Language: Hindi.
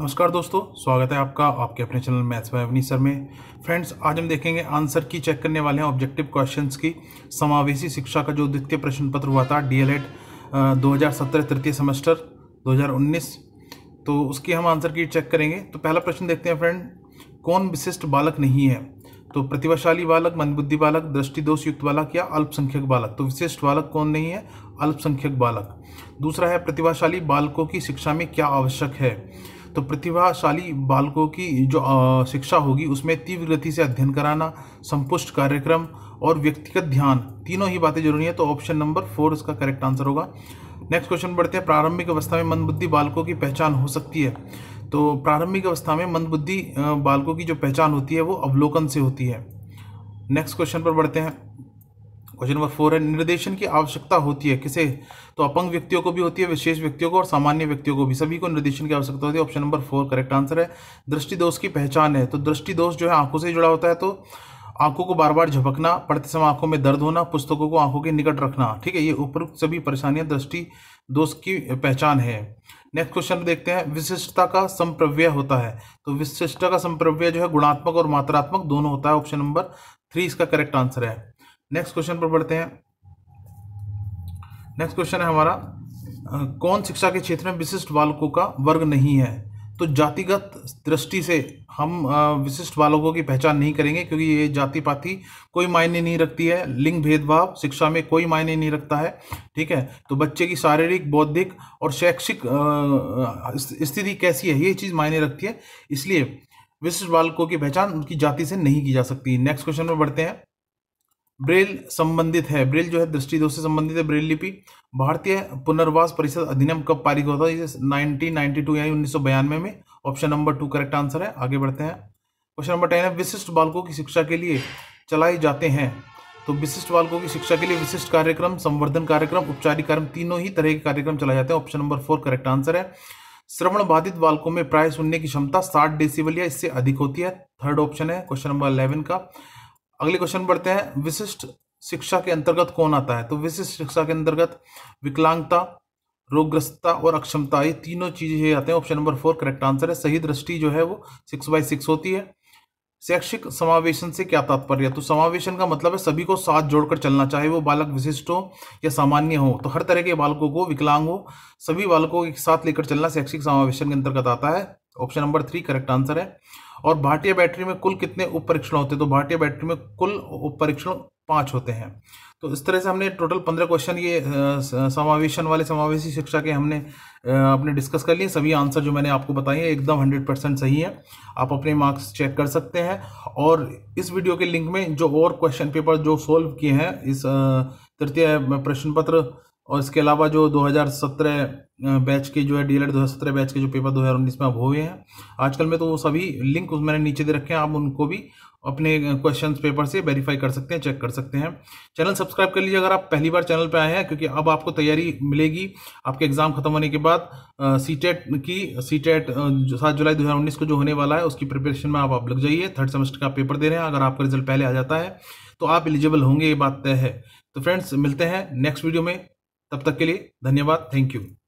नमस्कार दोस्तों स्वागत है आपका आपके अपने channel maths by Avni sir में फ्रेंड्स आज हम देखेंगे आंसर की चेक करने वाले हैं ऑब्जेक्टिव क्वेश्चंस की समावेशी शिक्षा का जो द्वितीय प्रश्न पत्र हुआ था डीएलएड 2017 तृतीय सेमेस्टर 2019 तो उसकी हम आंसर की चेक करेंगे तो पहला प्रश्न देखते हैं फ्रेंड कौन विशिष्ट बालक नहीं है तो प्रतिभाशाली बालक मंदबुद्धि बालक दृष्टिदोष युक्त बालक या अल्पसंख्यक बालक तो विशिष्ट बालक कौन नहीं है अल्पसंख्यक बालक दूसरा है प्रतिभाशाली बालकों की शिक्षा में क्या आवश्यक है तो प्रतिभाशाली बालकों की जो शिक्षा होगी उसमें तीव्र गति से अध्ययन कराना संपुष्ट कार्यक्रम और व्यक्तिगत ध्यान तीनों ही बातें जरूरी है तो ऑप्शन नंबर फोर इसका करेक्ट आंसर होगा नेक्स्ट क्वेश्चन बढ़ते हैं प्रारंभिक अवस्था में मंदबुद्धि बालकों की पहचान हो सकती है तो प्रारंभिक अवस्था में मंदबुद्धि बालकों की जो पहचान होती है वो अवलोकन से होती है नेक्स्ट क्वेश्चन पर बढ़ते हैं क्वेश्चन नंबर फोर है निर्देशन की आवश्यकता होती है किसे तो अपंग व्यक्तियों को भी होती है विशेष व्यक्तियों को और सामान्य व्यक्तियों को भी सभी को निर्देशन की आवश्यकता होती है option number four correct answer है दृष्टि दोष की पहचान है तो दृष्टि दोष जो है आंखों से जुड़ा होता है तो आंखों को बार बार झपकना पढ़ते समय आंखों में दर्द होना पुस्तकों को आंखों के निकट रखना ठीक है ये उपरुक्त सभी परेशानियां दृष्टि दोष की पहचान है नेक्स्ट क्वेश्चन देखते हैं विशिष्टता का संप्रव्य होता है तो विशिष्टता का संप्रव्य जो है गुणात्मक और मात्रात्मक दोनों होता है ऑप्शन नंबर थ्री इसका करेक्ट आंसर है नेक्स्ट क्वेश्चन पर बढ़ते हैं नेक्स्ट क्वेश्चन है हमारा कौन शिक्षा के क्षेत्र में विशिष्ट बालकों का वर्ग नहीं है तो जातिगत दृष्टि से हम विशिष्ट बालकों की पहचान नहीं करेंगे क्योंकि ये जाति पाति कोई मायने नहीं रखती है लिंग भेदभाव शिक्षा में कोई मायने नहीं रखता है ठीक है तो बच्चे की शारीरिक बौद्धिक और शैक्षिक स्थिति कैसी है ये चीज़ मायने रखती है इसलिए विशिष्ट बालकों की पहचान उनकी जाति से नहीं की जा सकती नेक्स्ट क्वेश्चन में बढ़ते हैं ब्रेल संबंधित है ब्रेल जो है दृष्टि दोष से संबंधित है ब्रेल लिपि भारतीय पुनर्वास परिषद अधिनियम कब पारित हुआ था नाइनटीन नाइनटी टू यानी उन्नीस में option number two correct answer है आगे बढ़ते हैं क्वेश्चन नंबर टेन है विशिष्ट बालकों की शिक्षा के लिए चलाए जाते हैं तो विशिष्ट बालकों की शिक्षा के लिए विशिष्ट कार्यक्रम संवर्धन कार्यक्रम उपचारिक कार्यक्रम तीनों ही तरह के कार्यक्रम चलाए जाते हैं option number four correct answer है श्रवण बाधित बालकों में प्राय सुनने की क्षमता 60 डेसिबल या इससे अधिक होती है थर्ड ऑप्शन है क्वेश्चन नंबर 11 का अगले क्वेश्चन पढ़ते हैं विशिष्ट शिक्षा के अंतर्गत कौन आता है तो विशिष्ट शिक्षा के अंतर्गत विकलांगता रोगग्रस्तता और अक्षमता ये तीनों चीजें आते हैं option number four correct answer है सही दृष्टि जो है वो सिक्स बाई सिक्स होती है शैक्षिक समावेशन से क्या तात्पर्य तो समावेशन का मतलब है सभी को साथ जोड़कर चलना चाहे वो बालक विशिष्ट हो या सामान्य हो तो हर तरह के बालकों को विकलांग हो सभी बालकों के साथ लेकर चलना शैक्षिक समावेशन के अंतर्गत आता है option number three correct answer है और भारतीय बैटरी में कुल कितने उप परीक्षण होते हैं तो भारतीय बैटरी में कुल उप परीक्षण पाँच होते हैं तो इस तरह से हमने टोटल पंद्रह क्वेश्चन ये समावेशन वाले समावेशी शिक्षा के हमने अपने डिस्कस कर लिए सभी आंसर जो मैंने आपको बताए हैं एकदम हंड्रेड परसेंट सही है आप अपने मार्क्स चेक कर सकते हैं और इस वीडियो के लिंक में जो और क्वेश्चन पेपर जो सोल्व किए हैं इस तृतीय प्रश्न पत्र और इसके अलावा जो 2017 बैच के जो है डी एल एड बैच के जो पेपर 2019 में अब हुए हैं आजकल में तो वो सभी लिंक उस मैंने नीचे दे रखे हैं आप उनको भी अपने क्वेश्चन पेपर से वेरीफाई कर सकते हैं चेक कर सकते हैं चैनल सब्सक्राइब कर लीजिए अगर आप पहली बार चैनल पर आए हैं क्योंकि अब आपको तैयारी मिलेगी आपके एग्ज़ाम खत्म होने के बाद सी टेट e की सी टेट e सात जुलाई दो को जो होने वाला है उसकी प्रिपरेशन में आप आप लग जाइए थर्ड सेमेस्टर का पेपर दे रहे हैं अगर आपका रिजल्ट पहले आ जाता है तो आप एलिजिबल होंगे ये बात तय है तो फ्रेंड्स मिलते हैं नेक्स्ट वीडियो में तब तक के लिए धन्यवाद थैंक यू